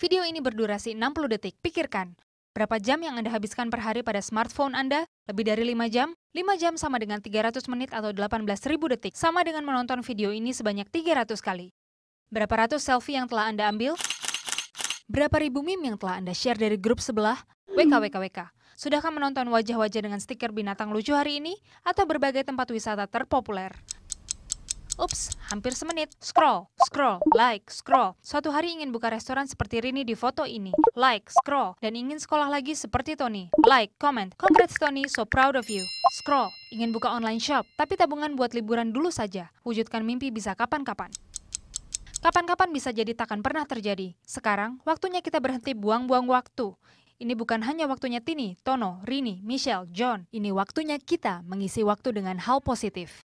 Video ini berdurasi 60 detik. Pikirkan, berapa jam yang Anda habiskan per hari pada smartphone Anda? Lebih dari 5 jam? 5 jam sama dengan 300 menit atau 18.000 detik, sama dengan menonton video ini sebanyak 300 kali. Berapa ratus selfie yang telah Anda ambil? Berapa ribu meme yang telah Anda share dari grup sebelah? WKWKWK. Sudahkah menonton wajah-wajah dengan stiker binatang lucu hari ini? Atau berbagai tempat wisata terpopuler? Ups, hampir semenit. Scroll, scroll, like, scroll. Suatu hari ingin buka restoran seperti Rini di foto ini. Like, scroll, dan ingin sekolah lagi seperti Tony. Like, comment. Congrats Tony, so proud of you. Scroll, ingin buka online shop, tapi tabungan buat liburan dulu saja. Wujudkan mimpi bisa kapan-kapan. Kapan-kapan bisa jadi takkan pernah terjadi. Sekarang, waktunya kita berhenti buang-buang waktu. Ini bukan hanya waktunya Tini, Tono, Rini, Michelle, John. Ini waktunya kita mengisi waktu dengan hal positif.